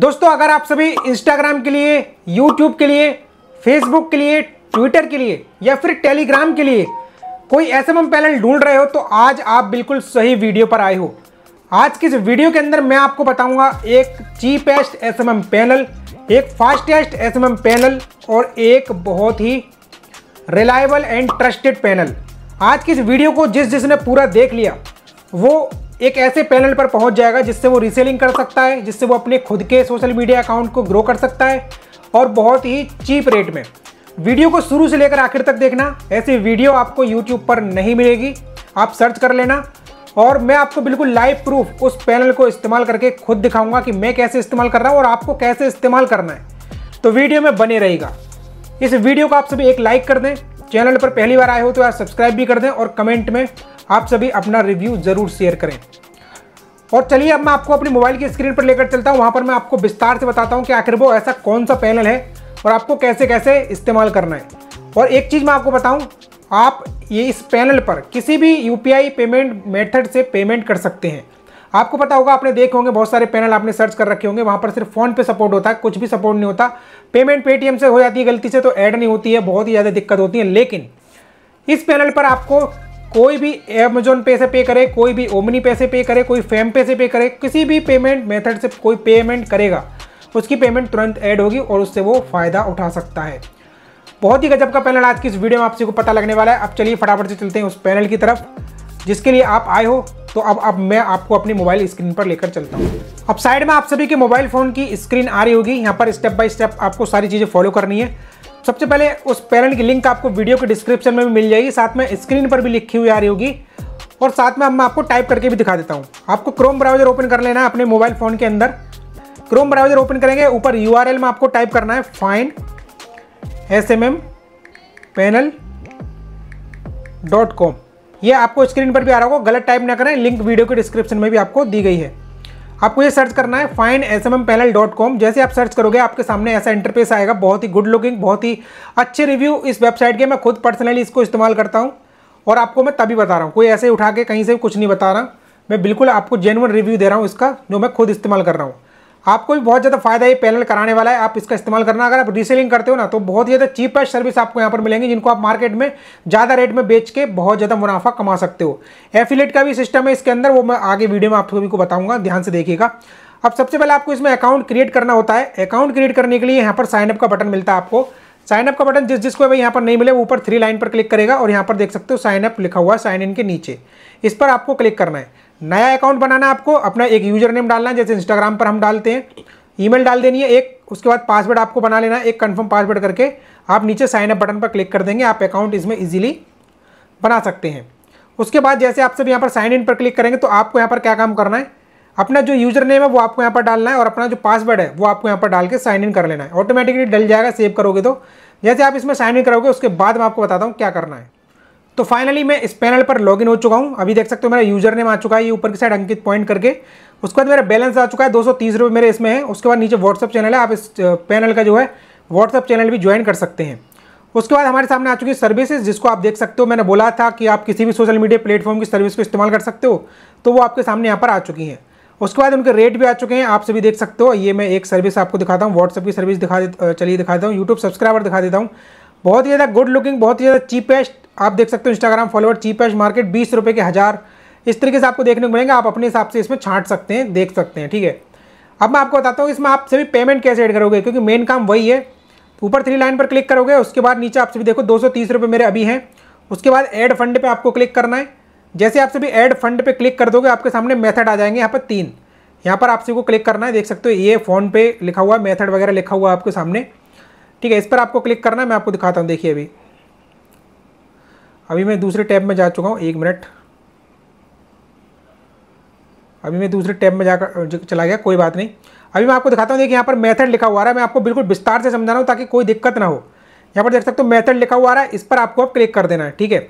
दोस्तों अगर आप सभी इंस्टाग्राम के लिए यूट्यूब के लिए फेसबुक के लिए ट्विटर के लिए या फिर टेलीग्राम के लिए कोई एस एम पैनल ढूंढ रहे हो तो आज आप बिल्कुल सही वीडियो पर आए हो आज की इस वीडियो के अंदर मैं आपको बताऊंगा एक चीपेस्ट एस एम पैनल एक फास्टेस्ट एस एम पैनल और एक बहुत ही रिलायबल एंड ट्रस्टेड पैनल आज की इस वीडियो को जिस जिसने पूरा देख लिया वो एक ऐसे पैनल पर पहुंच जाएगा जिससे वो रीसेलिंग कर सकता है जिससे वो अपने खुद के सोशल मीडिया अकाउंट को ग्रो कर सकता है और बहुत ही चीप रेट में वीडियो को शुरू से लेकर आखिर तक देखना ऐसी वीडियो आपको यूट्यूब पर नहीं मिलेगी आप सर्च कर लेना और मैं आपको बिल्कुल लाइव प्रूफ उस पैनल को इस्तेमाल करके खुद दिखाऊंगा कि मैं कैसे इस्तेमाल कर रहा हूँ और आपको कैसे इस्तेमाल करना है तो वीडियो में बने रहेगा इस वीडियो को आप सभी एक लाइक कर दें चैनल पर पहली बार आए हो तो आप सब्सक्राइब भी कर दें और कमेंट में आप सभी अपना रिव्यू ज़रूर शेयर करें और चलिए अब मैं आपको अपने मोबाइल की स्क्रीन पर लेकर चलता हूँ वहाँ पर मैं आपको विस्तार से बताता हूँ कि आखिर वो ऐसा कौन सा पैनल है और आपको कैसे कैसे इस्तेमाल करना है और एक चीज़ मैं आपको बताऊँ आप ये इस पैनल पर किसी भी यू पेमेंट मेथड से पेमेंट कर सकते हैं आपको पता होगा आपने देखे होंगे बहुत सारे पैनल आपने सर्च कर रखे होंगे वहाँ पर सिर्फ फ़ोन पे सपोर्ट होता है कुछ भी सपोर्ट नहीं होता पेमेंट पेटीएम से हो जाती है गलती से तो ऐड नहीं होती है बहुत ही ज़्यादा दिक्कत होती है लेकिन इस पैनल पर आपको कोई भी अमेजोन पे से पे करे कोई भी ओमनी पे से पे करे कोई फेम पे से पे करे किसी भी पेमेंट मेथड से कोई पेमेंट करेगा उसकी पेमेंट तुरंत ऐड होगी और उससे वो फ़ायदा उठा सकता है बहुत ही गजब का पैनल आज की इस वीडियो में आपसे को पता लगने वाला है अब चलिए फटाफट से चलते हैं उस पैनल की तरफ जिसके लिए आप आए हो तो अब अब मैं आपको अपनी मोबाइल स्क्रीन पर लेकर चलता हूँ अब साइड में आप सभी के मोबाइल फ़ोन की स्क्रीन आ रही होगी यहाँ पर स्टेप बाय स्टेप आपको सारी चीज़ें फॉलो करनी है सबसे पहले उस पेरेंट की लिंक आपको वीडियो के डिस्क्रिप्शन में भी मिल जाएगी साथ में स्क्रीन पर भी लिखी हुई आ रही होगी और साथ में अब मैं आपको टाइप करके भी दिखा देता हूँ आपको क्रोम ब्राउजर ओपन कर लेना है अपने मोबाइल फ़ोन के अंदर क्रोम ब्राउजर ओपन करेंगे ऊपर यू में आपको टाइप करना है fine S M M panel dot com ये आपको स्क्रीन पर भी आ रहा होगा गलत टाइप ना करें लिंक वीडियो के डिस्क्रिप्शन में भी आपको दी गई है आपको ये सर्च करना है fine S M M panel dot com जैसे आप सर्च करोगे आपके सामने ऐसा इंटरफेस आएगा बहुत ही गुड लुकिंग बहुत ही अच्छे रिव्यू इस वेबसाइट के मैं खुद पर्सनली इसको इस्तेमाल करता हूँ और आपको मैं तभी बता रहा हूँ कोई ऐसे उठा के कहीं से कुछ नहीं बता रहा मैं बिल्कुल आपको जेनवन रिव्यू दे रहा हूँ इसका जो मैं खुद इस्तेमाल कर रहा हूँ आपको भी बहुत ज़्यादा फायदा ये पैनल कराने वाला है आप इसका इस्तेमाल करना अगर आप रीसेलिंग करते हो ना तो बहुत ज़्यादा चीपेस्ट सर्विस आपको यहाँ पर मिलेंगी जिनको आप मार्केट में ज़्यादा रेट में बेच के बहुत ज़्यादा मुनाफा कमा सकते हो एफिलेट का भी सिस्टम है इसके अंदर वो मैं आगे वीडियो में आप सभी को बताऊँगा ध्यान से देखिएगा अब सबसे पहले आपको इसमें अकाउंट क्रिएट करना होता है अकाउंट क्रिएट करने के लिए यहाँ पर साइनअप का बटन मिलता है आपको साइनअप का बटन जिस जिसको भाई यहाँ पर नहीं मिले ऊपर थ्री लाइन पर क्लिक करेगा और यहाँ पर देख सकते हो साइनअप लिखा हुआ है साइन इन के नीचे इस पर आपको क्लिक करना है नया अकाउंट बनाना है आपको अपना एक यूजर नेम डालना है जैसे इंस्टाग्राम पर हम डालते हैं ईमेल डाल देनी है एक उसके बाद पासवर्ड आपको बना लेना है एक कंफर्म पासवर्ड करके आप नीचे साइन अप बटन पर क्लिक कर देंगे आप अकाउंट इसमें इजीली बना सकते हैं उसके बाद जैसे आप सब यहाँ पर साइन इन पर क्लिक करेंगे तो आपको यहाँ पर क्या काम करना है अपना जो यूजर नेम है वो आपको यहाँ पर डालना है और अपना जो पासवर्ड है वो आपको यहाँ पर डाल के साइन इन कर लेना है ऑटोमेटिकली डल जाएगा सेव करोगे तो जैसे आप इसमें साइन इन करोगे उसके बाद मैं आपको बताता हूँ क्या करना है तो फाइनली मैं इस पैनल पर लॉगिन हो चुका हूँ अभी देख सकते हो मेरा यूजर नेम आ चुका है ये ऊपर की साइड अंकित पॉइंट करके उसके बाद मेरा बैलेंस आ चुका है दो सौ मेरे इसमें है उसके बाद नीचे व्हाट्सअप चैनल है आप इस पैनल का जो है व्हाट्सअप चैनल भी ज्वाइन कर सकते हैं उसके बाद हमारे सामने आ चुकी है सर्विसेज जिसको आप देख सकते हो मैंने बोला था कि आप किसी भी सोशल मीडिया प्लेटफॉर्म की सर्विस को इस्तेमाल कर सकते हो तो वो आपके सामने यहाँ पर आ चुकी हैं उसके बाद उनके रेट भी आ चुके हैं आप सभी देख सकते हो ये मैं एक सर्विस आपको दिखाता हूँ व्हाट्सअप की सर्विस दिखा चलिए दिखाता हूँ यूट्यूब सब्सक्राइबर दिखा देता हूँ बहुत ही ज़्यादा गुड लुकिंग बहुत ही ज़्यादा चीपेस्ट आप देख सकते हो इंस्टाग्राम फॉलोअर चीप एज मार्केट बीस रुपये के हज़ार इस तरीके से आपको देखने को मिलेंगे आप अपने हिसाब से इसमें छाँट सकते हैं देख सकते हैं ठीक है अब मैं आपको बताता हूँ इसमें आप सभी पेमेंट कैसे ऐड करोगे क्योंकि मेन काम वही है ऊपर थ्री लाइन पर क्लिक करोगे उसके बाद नीचे आप सभी देखो दो सौ मेरे अभी हैं उसके बाद एड फंड पर आपको क्लिक करना है जैसे आप सभी एड फंड पे क्लिक कर दोगे आपके सामने मेथड आ जाएंगे यहाँ पर तीन यहाँ पर आप सभी को क्लिक करना है देख सकते हो ये फ़ोन पे लिखा हुआ है मेथड वगैरह लिखा हुआ है आपके सामने ठीक है इस पर आपको क्लिक करना है मैं आपको दिखाता हूँ देखिए अभी अभी मैं दूसरे टैब में जा चुका हूँ एक मिनट अभी मैं दूसरे टैब में जाकर चला गया कोई बात नहीं अभी मैं आपको दिखाता हूँ देखिए यहाँ पर मेथड लिखा हुआ रहा है मैं आपको बिल्कुल विस्तार से समझा रहा हूँ ताकि कोई दिक्कत ना हो यहाँ पर देख सकते हो मेथड लिखा हुआ रहा है इस पर आपको अब क्लिक कर देना है ठीक है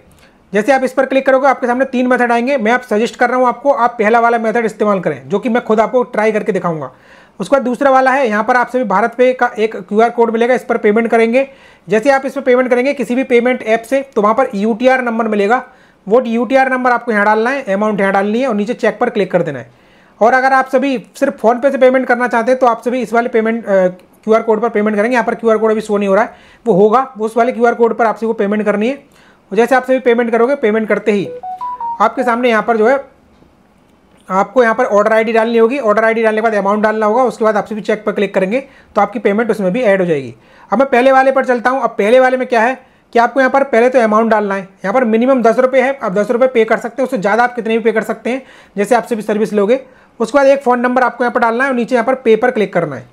जैसे आप इस पर क्लिक करोगे आपके सामने तीन मेथड आएंगे मैं आप सजेस्ट कर रहा हूँ आपको आप पहला वाला मेथड इस्तेमाल करें जो कि मैं खुद आपको ट्राई करके दिखाऊंगा उसके बाद दूसरा वाला है यहाँ पर आप सभी भारत पे का एक क्यूआर कोड मिलेगा इस पर पेमेंट करेंगे जैसे आप इस पर पेमेंट करेंगे किसी भी पेमेंट ऐप से तो वहाँ पर यू नंबर मिलेगा वो यू नंबर आपको यहाँ डालना है अमाउंट यहाँ डालनी है और नीचे चेक पर क्लिक कर देना है और अगर आप सभी सिर्फ फ़ोनपे से पेमेंट करना चाहते हैं तो आप सभी इस वाले पेमेंट क्यू कोड पर पेमेंट करेंगे यहाँ पर क्यू कोड अभी शो नहीं हो रहा है वो होगा उस वाले क्यू कोड पर आपसे वो पेमेंट करनी है जैसे आप सभी पेमेंट करोगे पेमेंट करते ही आपके सामने यहाँ पर जो है आपको यहाँ पर ऑर्डर आईडी डालनी होगी ऑर्डर आईडी डालने के बाद अमाउंट डालना होगा उसके बाद आपसे भी चेक पर क्लिक करेंगे तो आपकी पेमेंट उसमें भी ऐड हो जाएगी अब मैं पहले वाले पर चलता हूँ अब पहले वाले में क्या है कि आपको यहाँ पर पहले तो अमाउंट डालना है यहाँ पर मिनिमम दस रुपये है आप दस रुपये पे कर सकते हैं उससे ज़्यादा आप कितने भी पे कर सकते हैं जैसे आपसे भी सर्विस लोगे उसके बाद एक फ़ोन नंबर आपको यहाँ पर डालना है और नीचे यहाँ पर पे पर क्लिक करना है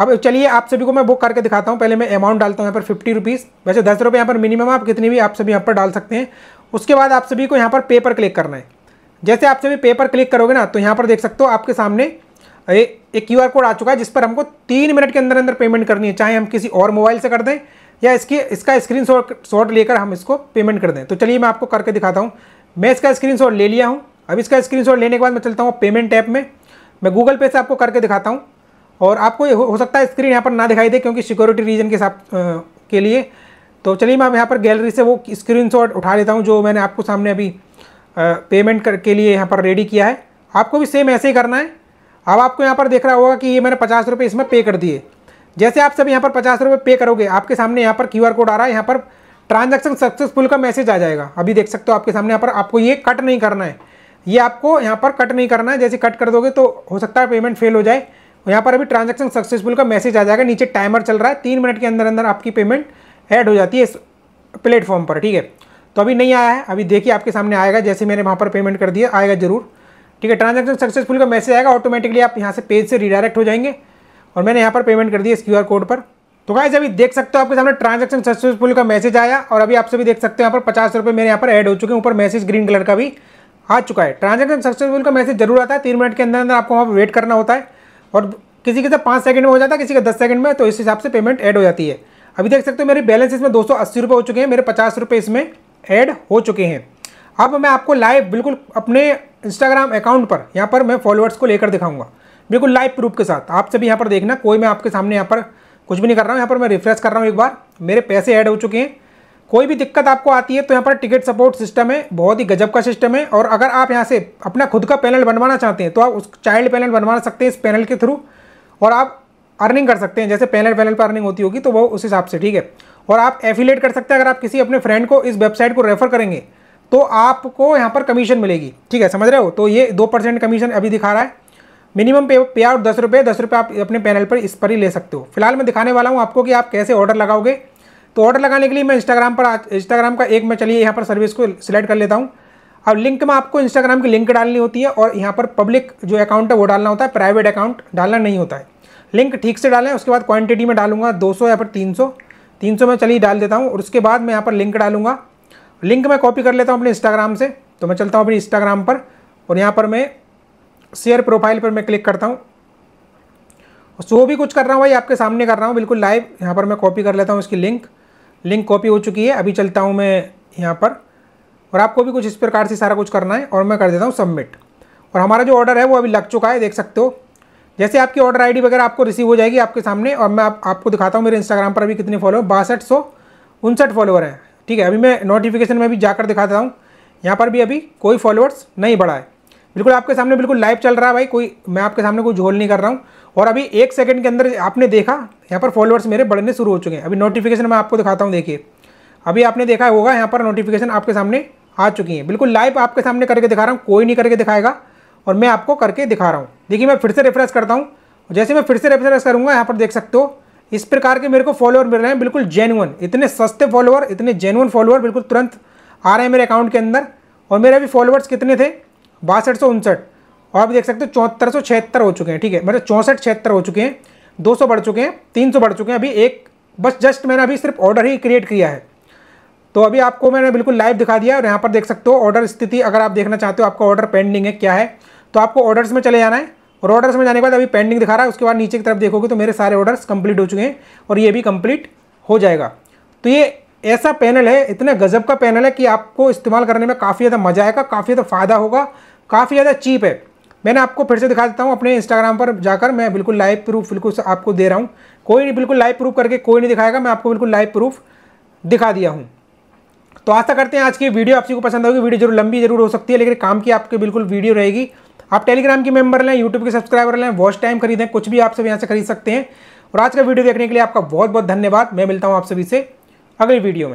अब चलिए आप सभी को मैं बुक करके दिखाता हूँ पहले मैं अमाउंट डालता हूँ यहाँ पर फिफ्टी रुपीज़ वैसे दस रुपये यहाँ पर मिनिमम आप कितनी भी आप सभी यहाँ पर डाल सकते हैं उसके बाद आप सभी को यहाँ पर पे पर क्लिक करना है जैसे आप सभी पेपर क्लिक करोगे ना तो यहाँ पर देख सकते हो आपके सामने एक क्यू कोड आ चुका है जिस पर हमको तीन मिनट के अंदर अंदर पेमेंट करनी है चाहे हम किसी और मोबाइल से कर दें या इसकी इसका स्क्रीन शॉट लेकर हम इसको पेमेंट कर दें तो चलिए मैं आपको करके दिखाता हूँ मैं इसका स्क्रीन शॉट ले लिया हूँ अब इसका स्क्रीन शॉट लेने के बाद मैं चलता हूँ पेमेंट ऐप में मैं गूगल पे से आपको करके दिखाता हूँ और आपको हो सकता है स्क्रीन यहाँ पर ना दिखाई दे क्योंकि सिक्योरिटी रीजन के साथ के लिए तो चलिए मैं यहाँ पर गैलरी से वो स्क्रीन उठा लेता हूँ जो मैंने आपको सामने अभी पेमेंट कर के लिए यहाँ पर रेडी किया है आपको भी सेम ऐसे ही करना है अब आपको यहाँ पर देख रहा होगा कि ये मैंने पचास रुपये इसमें पे कर दिए जैसे आप सब यहाँ पर पचास रुपये पे करोगे आपके सामने यहाँ पर क्यूआर कोड आ रहा है यहाँ पर ट्रांजैक्शन सक्सेसफुल का मैसेज आ जाएगा अभी देख सकते हो आपके सामने यहाँ पर आपको ये कट नहीं करना है ये आपको यहाँ पर कट नहीं करना है जैसे कट कर दोगे तो हो सकता है पेमेंट फेल हो जाए यहाँ पर अभी ट्रांजेक्शन सक्सेसफुल का मैसेज आ जाएगा नीचे टाइमर चल रहा है तीन मिनट के अंदर अंदर आपकी पेमेंट ऐड हो जाती है इस प्लेटफॉर्म पर ठीक है तो अभी नहीं आया है अभी देखिए आपके सामने आएगा जैसे मैंने वहाँ पर पेमेंट कर दिया आएगा ज़रूर ठीक है ट्रांजेक्शन सक्सेसफुल का मैसेज आएगा ऑटोमेटिकली आप यहाँ से पेज से रिडायरेक्ट हो जाएंगे और मैंने यहाँ पर पेमेंट कर दिया इस क्यू कोड पर तो गाइज अभी देख सकते हो आपके सामने ट्रांजेक्शन सक्सेसफुल का मैसेज आया और अभी आप सभी देख सकते हो यहाँ पर पचास रुपये मेरे यहाँ पर ऐड हो चुके हैं ऊपर मैसेज ग्रीन कलर का भी आ चुका है ट्रांजेक्शन सक्सेसफुल का मैसेज जरूर आता है तीन मिनट के अंदर अंदर आपको वहाँ पर वेट करना होता है और किसी के साथ पाँच सेकंड में हो जाता है किसी का दस सेकंड में तो इस हिसाब से पेमेंट ऐड हो जाती है अभी देख सकते हो मेरे बैलेंस इसमें दो सौ हो चुके हैं मेरे पचास इसमें ऐड हो चुके हैं अब मैं आपको लाइव बिल्कुल अपने इंस्टाग्राम अकाउंट पर यहाँ पर मैं फॉलोअर्स को लेकर दिखाऊंगा बिल्कुल लाइव प्रूफ के साथ आप सभी यहाँ पर देखना कोई मैं आपके सामने यहाँ पर कुछ भी नहीं कर रहा हूँ यहाँ पर मैं रिफ्रेश कर रहा हूँ एक बार मेरे पैसे ऐड हो चुके हैं कोई भी दिक्कत आपको आती है तो यहाँ पर टिकट सपोर्ट सिस्टम है बहुत ही गजब का सिस्टम है और अगर आप यहाँ से अपना खुद का पैनल बनवाना चाहते हैं तो आप उस चाइल्ड पैनल बनवा सकते हैं इस पैनल के थ्रू और आप अर्निंग कर सकते हैं जैसे पैनल पैनल पर अर्निंग होती होगी तो वो उस हिसाब से ठीक है और आप एफिलेट कर सकते हैं अगर आप किसी अपने फ्रेंड को इस वेबसाइट को रेफर करेंगे तो आपको यहाँ पर कमीशन मिलेगी ठीक है समझ रहे हो तो ये दो परसेंट कमीशन अभी दिखा रहा है मिनिमम पे पे आउट दस रुपये दस रुपये आप अपने पैनल पर इस पर ही ले सकते हो फिलहाल मैं दिखाने वाला हूँ आपको कि आप कैसे ऑर्डर लगाओगे तो ऑर्डर लगाने के लिए मैं इंस्टाग्राम पर आज इंस्टाग्राम का एक मैं चलिए यहाँ पर सर्विस को सिलेक्ट कर लेता हूँ अब लिंक में आपको इंस्टाग्राम की लिंक डालनी होती है और यहाँ पर पब्लिक जो अकाउंट है वो डालना होता है प्राइवेट अकाउंट डालना नहीं होता है लिंक ठीक से डालें उसके बाद क्वान्टिटी में डालूंगा दो या फिर तीन तीन सौ में चलिए डाल देता हूँ और उसके बाद मैं यहाँ पर लिंक डालूंगा लिंक मैं कॉपी कर लेता हूँ अपने इंस्टाग्राम से तो मैं चलता हूँ अपने इंस्टाग्राम पर और यहाँ पर मैं शेयर प्रोफाइल पर मैं क्लिक करता हूँ सो भी कुछ कर रहा हूँ भाई आपके सामने कर रहा हूँ बिल्कुल लाइव यहाँ पर मैं कॉपी कर लेता हूँ इसकी लिंक लिंक कॉपी हो चुकी है अभी चलता हूँ मैं यहाँ पर और आपको भी कुछ इस प्रकार से सारा कुछ करना है और मैं कर देता हूँ सबमिट और हमारा जो ऑर्डर है वो अभी लग चुका है देख सकते हो जैसे आपकी ऑर्डर आईडी वगैरह आपको रिसीव हो जाएगी आपके सामने और मैं आप, आपको दिखाता हूँ मेरे इंस्टाग्राम पर अभी कितने फॉलोअर बासठ सौ उनसठ फॉलोअर हैं ठीक है अभी मैं नोटिफिकेशन में भी जाकर दिखाता हूँ यहाँ पर भी अभी कोई फॉलोअर्स नहीं बढ़ा है बिल्कुल आपके सामने बिल्कुल लाइव चल रहा है भाई कोई मैं आपके सामने कोई झोल नहीं कर रहा हूँ और अभी एक सेकंड के अंदर आपने देखा यहाँ पर फॉलोअर्स मेरे बढ़ने शुरू हो चुके हैं अभी नोटिफिकेशन मैं आपको दिखाता हूँ देखिए अभी आपने देखा होगा यहाँ पर नोटिफिकेशन आपके सामने आ चुकी हैं बिल्कुल लाइव आपके सामने करके दिखा रहा हूँ कोई नहीं करके दिखाएगा और मैं आपको करके दिखा रहा हूँ देखिए मैं फिर से रिफ्रेश करता हूँ जैसे मैं फिर से रिफ्रेश करूँगा यहाँ पर देख सकते हो इस प्रकार के मेरे को फॉलोअर मिल रहे हैं बिल्कुल जेनुअन इतने सस्ते फॉलोअर इतने जेनुअन फॉलोअर बिल्कुल तुरंत आ रहे हैं मेरे अकाउंट के अंदर और मेरे अभी फॉलोअर्स कितने थे बासठ सौ उनसठ और आप देख सकते हो चौहत्तर सौ छिहत्तर हो चुके हैं ठीक है मतलब चौंसठ छिहत्तर हो चुके हैं दो सौ बढ़ चुके हैं तीन सौ बढ़ चुके हैं अभी एक बस जस्ट मैंने अभी सिर्फ ऑर्डर ही क्रिएट किया है तो अभी आपको मैंने बिल्कुल लाइव दिखा दिया और यहाँ पर देख सकते हो ऑर्डर स्थिति अगर आप देखना चाहते हो आपका ऑर्डर पेंडिंग है क्या है तो आपको ऑर्डर्स में चले जाना है और ऑर्डर्स में जाने के बाद अभी पेंडिंग दिखा रहा है उसके बाद नीचे की तरफ देखोगे तो मेरे सारे ऑर्डर्स कंप्लीट हो चुके हैं और ये भी कंप्लीट हो जाएगा तो ये ऐसा पैनल है इतना गजब का पैनल है कि आपको इस्तेमाल करने में काफ़ी ज़्यादा मज़ा आएगा काफ़ी ज़्यादा फ़ायदा होगा काफ़ी ज़्यादा चीप है मैंने आपको फिर से दिखा देता हूँ अपने इंस्टाग्राम पर जाकर मैं बिल्कुल लाइव प्रूफ बिल्कुल आपको दे रहा हूँ कोई नहीं बिल्कुल लाइव प्रूफ करके कोई नहीं दिखाएगा मैं आपको बिल्कुल लाइव प्रूफ दिखा दिया हूँ तो आशा करते हैं आज की वीडियो आपसी को पसंद होगी वीडियो जरूर लंबी जरूर हो सकती है लेकिन काम की आपके बिल्कुल वीडियो रहेगी आप टेलीग्राम की मेंबर लें यूट्यूब के सब्सक्राइबर लें वॉच टाइम खरीदें कुछ भी आप सब यहाँ से खरीद सकते हैं और आज का वीडियो देखने के लिए आपका बहुत बहुत धन्यवाद मैं मिलता हूँ आप सभी से अगली वीडियो में